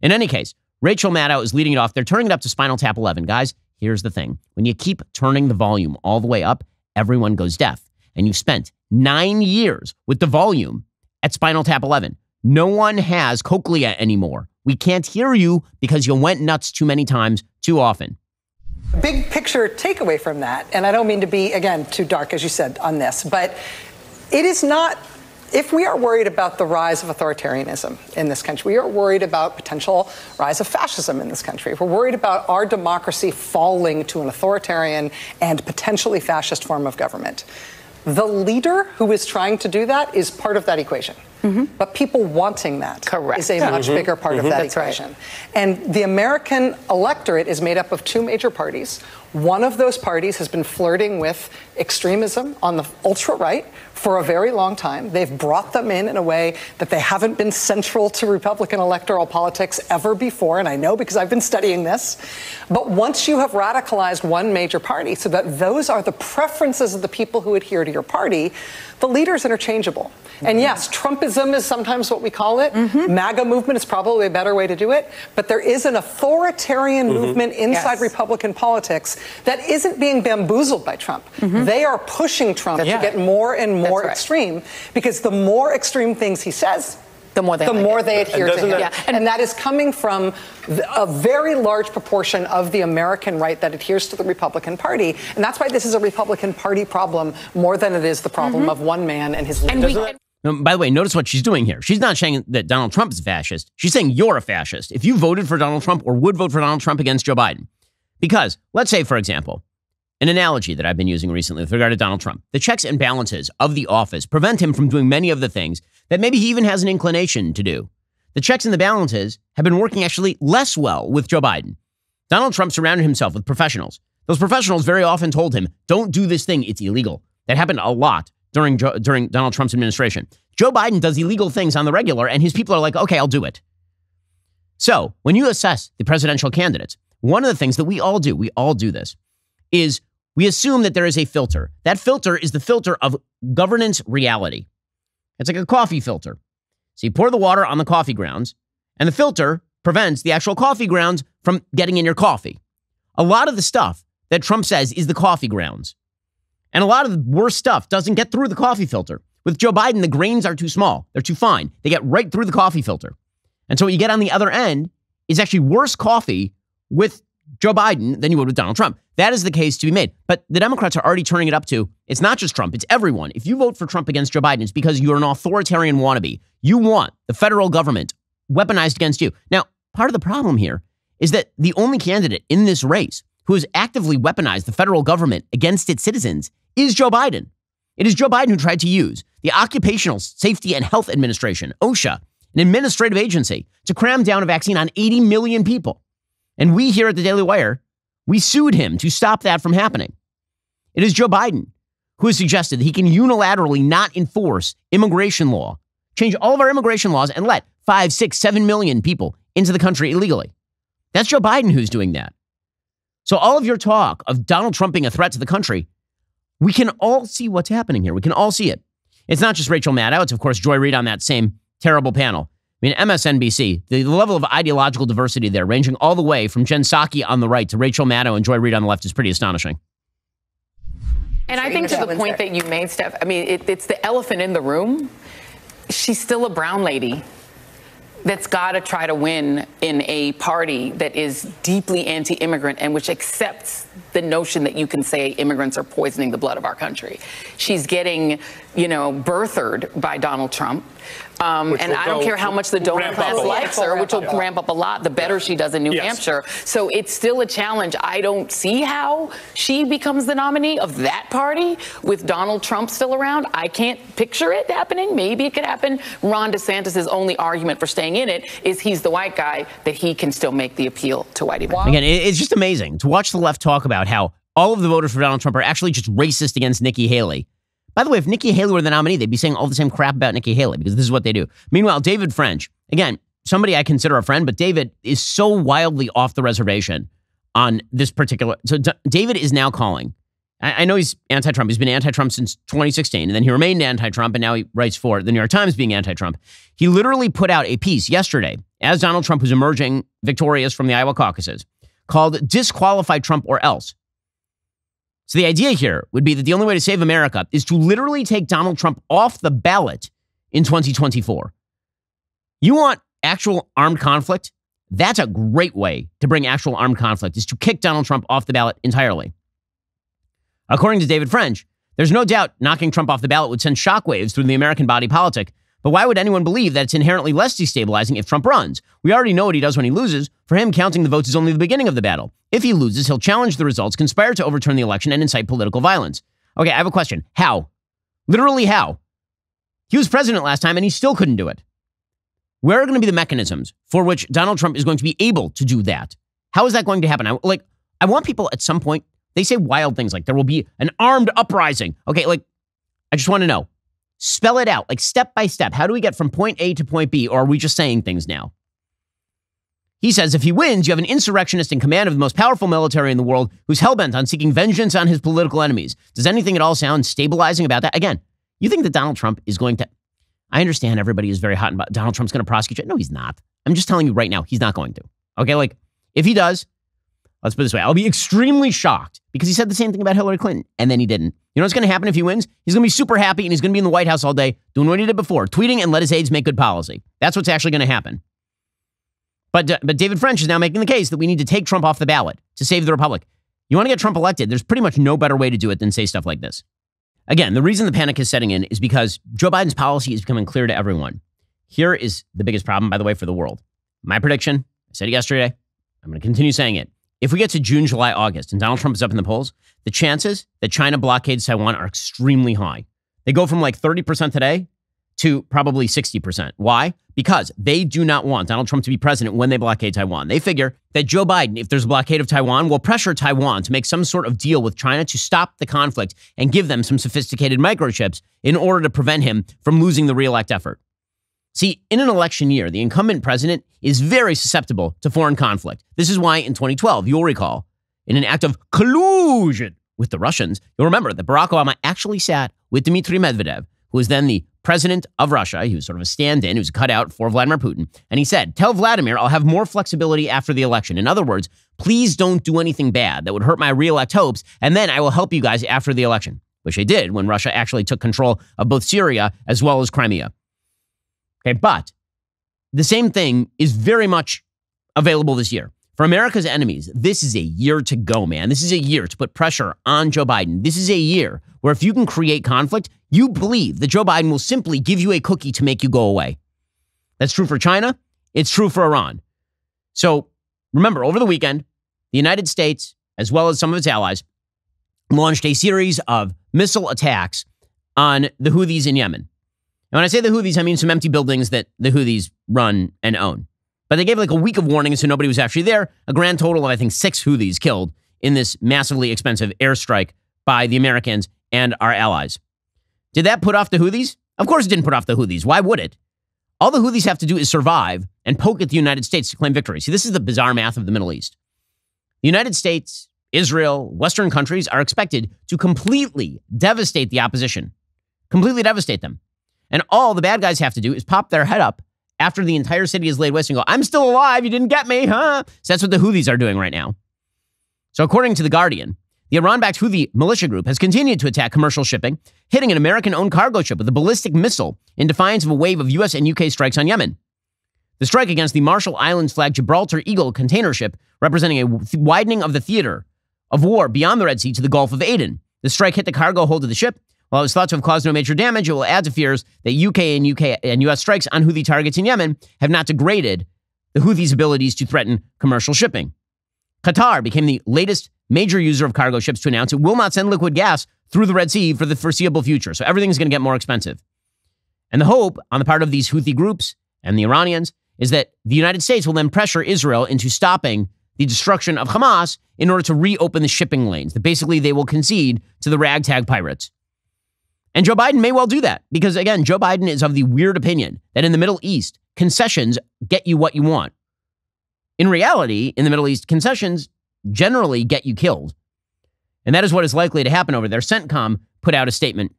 In any case, Rachel Maddow is leading it off. They're turning it up to Spinal Tap 11. Guys, here's the thing when you keep turning the volume all the way up, everyone goes deaf. And you've spent nine years with the volume at Spinal Tap 11. No one has cochlea anymore. We can't hear you because you went nuts too many times too often. Big picture takeaway from that, and I don't mean to be, again, too dark, as you said, on this, but it is not if we are worried about the rise of authoritarianism in this country, we are worried about potential rise of fascism in this country. If we're worried about our democracy falling to an authoritarian and potentially fascist form of government. The leader who is trying to do that is part of that equation. Mm-hmm. But people wanting that Correct. is a much mm-hmm. bigger part mm-hmm. of that That's equation. Right. And the American electorate is made up of two major parties. One of those parties has been flirting with extremism on the ultra right, for a very long time. They've brought them in in a way that they haven't been central to Republican electoral politics ever before, and I know because I've been studying this. But once you have radicalized one major party so that those are the preferences of the people who adhere to your party, the leader's interchangeable. Mm-hmm. And yes, Trumpism is sometimes what we call it. Mm-hmm. MAGA movement is probably a better way to do it. But there is an authoritarian mm-hmm. movement inside yes. Republican politics that isn't being bamboozled by Trump. Mm-hmm. They are pushing Trump That's to yeah. get more and more extreme because the more extreme things he says, the more they the like more it. they adhere to him. That, yeah. and, and, that is coming from a very large proportion of the American right that adheres to the Republican Party, and that's why this is a Republican Party problem more than it is the problem mm-hmm. of one man and his. And we, by the way, notice what she's doing here. She's not saying that Donald Trump is fascist. She's saying you're a fascist if you voted for Donald Trump or would vote for Donald Trump against Joe Biden. Because let's say, for example, an analogy that I've been using recently with regard to Donald Trump. The checks and balances of the office prevent him from doing many of the things that maybe he even has an inclination to do. The checks and the balances have been working actually less well with Joe Biden. Donald Trump surrounded himself with professionals. Those professionals very often told him, don't do this thing, it's illegal. That happened a lot during, during Donald Trump's administration. Joe Biden does illegal things on the regular, and his people are like, okay, I'll do it. So when you assess the presidential candidates, one of the things that we all do, we all do this, is we assume that there is a filter. That filter is the filter of governance reality. It's like a coffee filter. So you pour the water on the coffee grounds, and the filter prevents the actual coffee grounds from getting in your coffee. A lot of the stuff that Trump says is the coffee grounds. And a lot of the worst stuff doesn't get through the coffee filter. With Joe Biden, the grains are too small, they're too fine. They get right through the coffee filter. And so what you get on the other end is actually worse coffee with Joe Biden than you would with Donald Trump. That is the case to be made. But the Democrats are already turning it up to it's not just Trump, it's everyone. If you vote for Trump against Joe Biden, it's because you're an authoritarian wannabe. You want the federal government weaponized against you. Now, part of the problem here is that the only candidate in this race who has actively weaponized the federal government against its citizens is Joe Biden. It is Joe Biden who tried to use the Occupational Safety and Health Administration, OSHA, an administrative agency, to cram down a vaccine on 80 million people. And we here at the Daily Wire, we sued him to stop that from happening. It is Joe Biden who has suggested that he can unilaterally not enforce immigration law, change all of our immigration laws, and let five, six, seven million people into the country illegally. That's Joe Biden who's doing that. So, all of your talk of Donald Trump being a threat to the country, we can all see what's happening here. We can all see it. It's not just Rachel Maddow, it's, of course, Joy Reid on that same terrible panel mean, MSNBC, the level of ideological diversity there, ranging all the way from Jen Psaki on the right to Rachel Maddow and Joy Reid on the left, is pretty astonishing. And I think to the point that you made, Steph, I mean, it, it's the elephant in the room. She's still a brown lady that's got to try to win in a party that is deeply anti immigrant and which accepts the notion that you can say immigrants are poisoning the blood of our country. She's getting, you know, birthered by Donald Trump. Um, and I don't care how much the donor class likes her, which will yeah. ramp up a lot, the better she does in New yes. Hampshire. So it's still a challenge. I don't see how she becomes the nominee of that party with Donald Trump still around. I can't picture it happening. Maybe it could happen. Ron DeSantis' only argument for staying in it is he's the white guy, that he can still make the appeal to white people. Again, it's just amazing to watch the left talk about how all of the voters for Donald Trump are actually just racist against Nikki Haley. By the way, if Nikki Haley were the nominee, they'd be saying all the same crap about Nikki Haley because this is what they do. Meanwhile, David French, again, somebody I consider a friend, but David is so wildly off the reservation on this particular. So D- David is now calling. I, I know he's anti Trump. He's been anti Trump since 2016, and then he remained anti Trump, and now he writes for the New York Times being anti Trump. He literally put out a piece yesterday as Donald Trump was emerging victorious from the Iowa caucuses called Disqualify Trump or Else. So the idea here would be that the only way to save America is to literally take Donald Trump off the ballot in 2024. You want actual armed conflict? That's a great way to bring actual armed conflict is to kick Donald Trump off the ballot entirely. According to David French, there's no doubt knocking Trump off the ballot would send shockwaves through the American body politic but why would anyone believe that it's inherently less destabilizing if Trump runs? We already know what he does when he loses. For him, counting the votes is only the beginning of the battle. If he loses, he'll challenge the results, conspire to overturn the election, and incite political violence. Okay, I have a question. How? Literally, how? He was president last time and he still couldn't do it. Where are going to be the mechanisms for which Donald Trump is going to be able to do that? How is that going to happen? I, like, I want people at some point, they say wild things like there will be an armed uprising. Okay, like, I just want to know Spell it out, like step by step. How do we get from point A to point B? Or are we just saying things now? He says if he wins, you have an insurrectionist in command of the most powerful military in the world who's hellbent on seeking vengeance on his political enemies. Does anything at all sound stabilizing about that? Again, you think that Donald Trump is going to. I understand everybody is very hot and Donald Trump's going to prosecute you. No, he's not. I'm just telling you right now, he's not going to. Okay, like if he does, Let's put it this way. I'll be extremely shocked because he said the same thing about Hillary Clinton and then he didn't. You know what's going to happen if he wins? He's going to be super happy and he's going to be in the White House all day doing what he did before, tweeting and let his aides make good policy. That's what's actually going to happen. But, uh, but David French is now making the case that we need to take Trump off the ballot to save the Republic. You want to get Trump elected, there's pretty much no better way to do it than say stuff like this. Again, the reason the panic is setting in is because Joe Biden's policy is becoming clear to everyone. Here is the biggest problem, by the way, for the world. My prediction, I said it yesterday, I'm going to continue saying it. If we get to June, July, August, and Donald Trump is up in the polls, the chances that China blockades Taiwan are extremely high. They go from like 30% today to probably 60%. Why? Because they do not want Donald Trump to be president when they blockade Taiwan. They figure that Joe Biden, if there's a blockade of Taiwan, will pressure Taiwan to make some sort of deal with China to stop the conflict and give them some sophisticated microchips in order to prevent him from losing the reelect effort. See, in an election year, the incumbent president is very susceptible to foreign conflict. This is why in 2012, you'll recall, in an act of collusion with the Russians, you'll remember that Barack Obama actually sat with Dmitry Medvedev, who was then the president of Russia. He was sort of a stand in, he was cut out for Vladimir Putin. And he said, Tell Vladimir I'll have more flexibility after the election. In other words, please don't do anything bad that would hurt my reelect hopes, and then I will help you guys after the election, which they did when Russia actually took control of both Syria as well as Crimea. Okay, but the same thing is very much available this year. For America's enemies, this is a year to go, man. This is a year to put pressure on Joe Biden. This is a year where if you can create conflict, you believe that Joe Biden will simply give you a cookie to make you go away. That's true for China. It's true for Iran. So remember, over the weekend, the United States, as well as some of its allies, launched a series of missile attacks on the Houthis in Yemen. And when I say the Houthis, I mean some empty buildings that the Houthis run and own. But they gave like a week of warning, so nobody was actually there. A grand total of, I think, six Houthis killed in this massively expensive airstrike by the Americans and our allies. Did that put off the Houthis? Of course it didn't put off the Houthis. Why would it? All the Houthis have to do is survive and poke at the United States to claim victory. See, this is the bizarre math of the Middle East. The United States, Israel, Western countries are expected to completely devastate the opposition, completely devastate them. And all the bad guys have to do is pop their head up after the entire city is laid waste and go, I'm still alive. You didn't get me, huh? So that's what the Houthis are doing right now. So, according to The Guardian, the Iran backed Houthi militia group has continued to attack commercial shipping, hitting an American owned cargo ship with a ballistic missile in defiance of a wave of U.S. and U.K. strikes on Yemen. The strike against the Marshall Islands flagged Gibraltar Eagle container ship, representing a widening of the theater of war beyond the Red Sea to the Gulf of Aden. The strike hit the cargo hold of the ship, while it's thought to have caused no major damage, it will add to fears that UK and UK and US strikes on Houthi targets in Yemen have not degraded the Houthis' abilities to threaten commercial shipping. Qatar became the latest major user of cargo ships to announce it will not send liquid gas through the Red Sea for the foreseeable future. So everything's going to get more expensive. And the hope on the part of these Houthi groups and the Iranians is that the United States will then pressure Israel into stopping the destruction of Hamas in order to reopen the shipping lanes. That basically they will concede to the ragtag pirates. And Joe Biden may well do that because, again, Joe Biden is of the weird opinion that in the Middle East, concessions get you what you want. In reality, in the Middle East, concessions generally get you killed. And that is what is likely to happen over there. CENTCOM put out a statement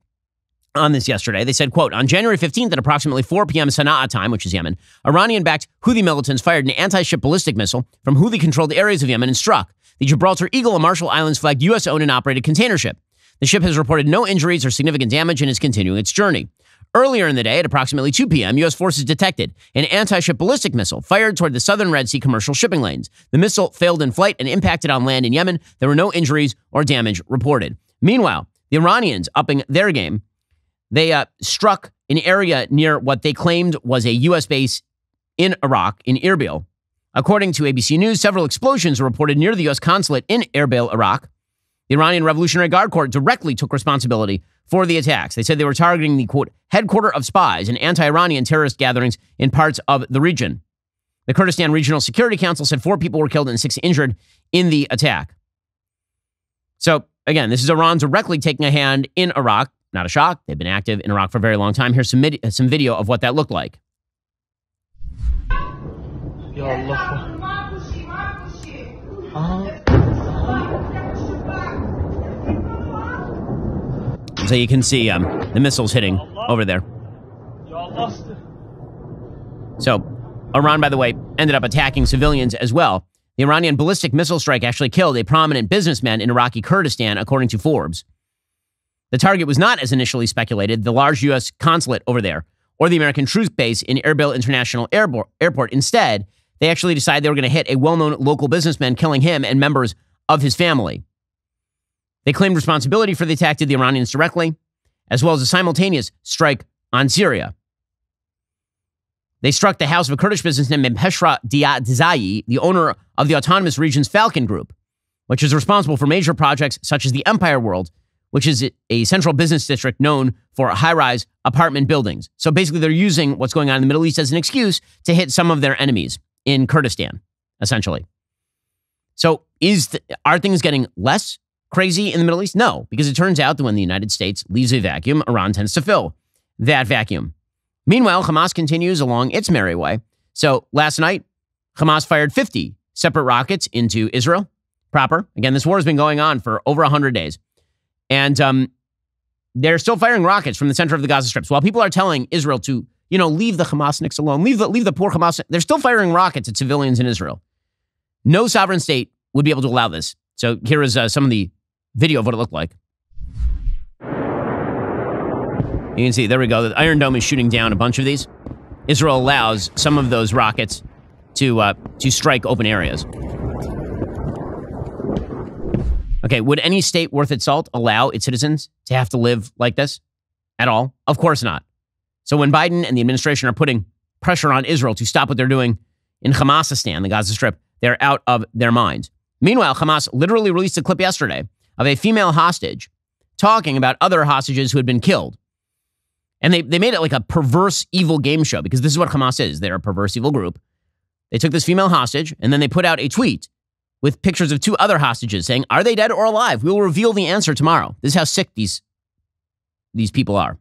on this yesterday. They said, quote, on January 15th at approximately 4 p.m. Sana'a time, which is Yemen, Iranian-backed Houthi militants fired an anti-ship ballistic missile from Houthi-controlled areas of Yemen and struck the Gibraltar Eagle, a Marshall Islands-flagged U.S.-owned and operated container ship. The ship has reported no injuries or significant damage and is continuing its journey. Earlier in the day, at approximately 2 p.m., U.S. forces detected an anti ship ballistic missile fired toward the southern Red Sea commercial shipping lanes. The missile failed in flight and impacted on land in Yemen. There were no injuries or damage reported. Meanwhile, the Iranians upping their game, they uh, struck an area near what they claimed was a U.S. base in Iraq, in Erbil. According to ABC News, several explosions were reported near the U.S. consulate in Erbil, Iraq. The Iranian Revolutionary Guard Corps directly took responsibility for the attacks. They said they were targeting the, quote, headquarter of spies and anti Iranian terrorist gatherings in parts of the region. The Kurdistan Regional Security Council said four people were killed and six injured in the attack. So, again, this is Iran directly taking a hand in Iraq. Not a shock. They've been active in Iraq for a very long time. Here's some, mid- some video of what that looked like. Ya Allah. So you can see um, the missiles hitting over there. So Iran, by the way, ended up attacking civilians as well. The Iranian ballistic missile strike actually killed a prominent businessman in Iraqi Kurdistan, according to Forbes. The target was not, as initially speculated, the large U.S. consulate over there or the American troops base in Erbil International Airbo- Airport. Instead, they actually decided they were going to hit a well known local businessman, killing him and members of his family. They claimed responsibility for the attack to the Iranians directly, as well as a simultaneous strike on Syria. They struck the house of a Kurdish businessman named Peshra Diadzai, the owner of the autonomous region's Falcon Group, which is responsible for major projects such as the Empire World, which is a central business district known for high rise apartment buildings. So basically, they're using what's going on in the Middle East as an excuse to hit some of their enemies in Kurdistan, essentially. So, is the, are things getting less crazy in the Middle East? No, because it turns out that when the United States leaves a vacuum, Iran tends to fill that vacuum. Meanwhile, Hamas continues along its merry way. So last night, Hamas fired 50 separate rockets into Israel proper. Again, this war has been going on for over 100 days. And um, they're still firing rockets from the center of the Gaza Strip. So while people are telling Israel to, you know, leave the Hamasniks alone, leave the, leave the poor Hamas, they're still firing rockets at civilians in Israel. No sovereign state would be able to allow this. So here is uh, some of the video of what it looked like. You can see, there we go. The Iron Dome is shooting down a bunch of these. Israel allows some of those rockets to uh, to strike open areas. Okay, would any state worth its salt allow its citizens to have to live like this at all? Of course not. So when Biden and the administration are putting pressure on Israel to stop what they're doing in Hamasistan, the Gaza Strip, they're out of their minds. Meanwhile, Hamas literally released a clip yesterday of a female hostage talking about other hostages who had been killed. And they, they made it like a perverse, evil game show because this is what Hamas is. They're a perverse, evil group. They took this female hostage and then they put out a tweet with pictures of two other hostages saying, Are they dead or alive? We will reveal the answer tomorrow. This is how sick these, these people are.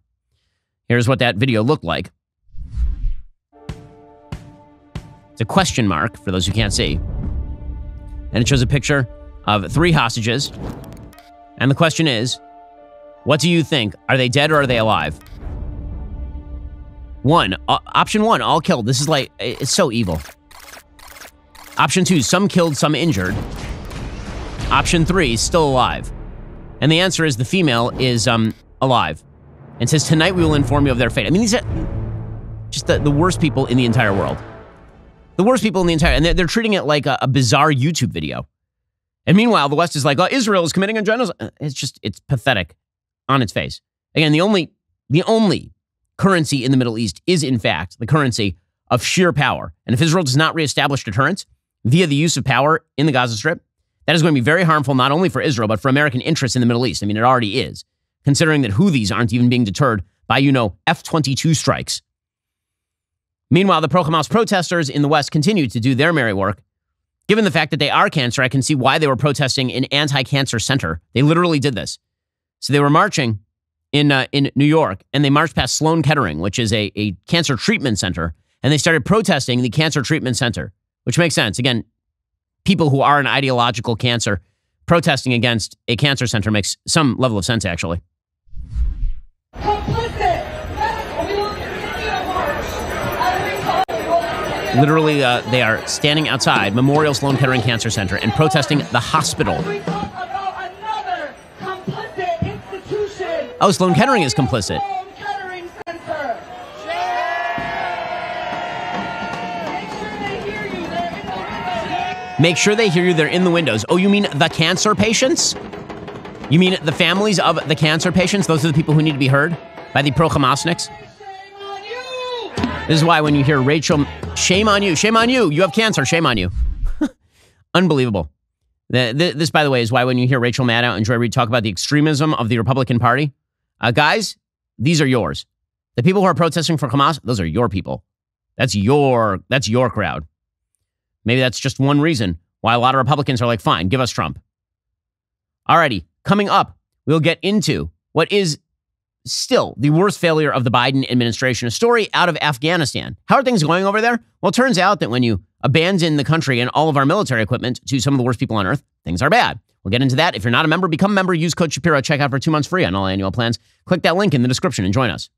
Here's what that video looked like. It's a question mark for those who can't see. And it shows a picture of three hostages and the question is, what do you think? Are they dead or are they alive? One, uh, option one, all killed. This is like, it's so evil. Option two, some killed, some injured. Option three, still alive. And the answer is the female is um, alive. And says, tonight we will inform you of their fate. I mean, these are just the, the worst people in the entire world. The worst people in the entire, and they're, they're treating it like a, a bizarre YouTube video. And meanwhile, the West is like, oh, Israel is committing a genocide. Uh, it's just, it's pathetic on its face. Again, the only, the only currency in the Middle East is, in fact, the currency of sheer power. And if Israel does not reestablish deterrence via the use of power in the Gaza Strip, that is going to be very harmful not only for Israel, but for American interests in the Middle East. I mean, it already is, considering that Houthis aren't even being deterred by, you know, F 22 strikes. Meanwhile, the pro Hamas protesters in the West continue to do their merry work Given the fact that they are cancer, I can see why they were protesting an anti cancer center. They literally did this. So they were marching in, uh, in New York and they marched past Sloan Kettering, which is a, a cancer treatment center, and they started protesting the cancer treatment center, which makes sense. Again, people who are an ideological cancer protesting against a cancer center makes some level of sense, actually. Literally, uh, they are standing outside Memorial Sloan Kettering Cancer Center and protesting the hospital. Oh, Sloan Kettering is complicit. Make sure they hear you. They're in the windows. Oh, you mean the cancer patients? You mean the families of the cancer patients? Those are the people who need to be heard by the pro Hamasniks? This is why when you hear Rachel, shame on you, shame on you, you have cancer, shame on you. Unbelievable. this, by the way, is why when you hear Rachel Maddow and Joy Reid talk about the extremism of the Republican Party, uh, guys, these are yours. The people who are protesting for Hamas, those are your people. That's your that's your crowd. Maybe that's just one reason why a lot of Republicans are like, fine, give us Trump. Alrighty, coming up, we'll get into what is still the worst failure of the Biden administration, a story out of Afghanistan. How are things going over there? Well, it turns out that when you abandon the country and all of our military equipment to some of the worst people on earth, things are bad. We'll get into that. If you're not a member, become a member. Use code Shapiro. Check out for two months free on all annual plans. Click that link in the description and join us.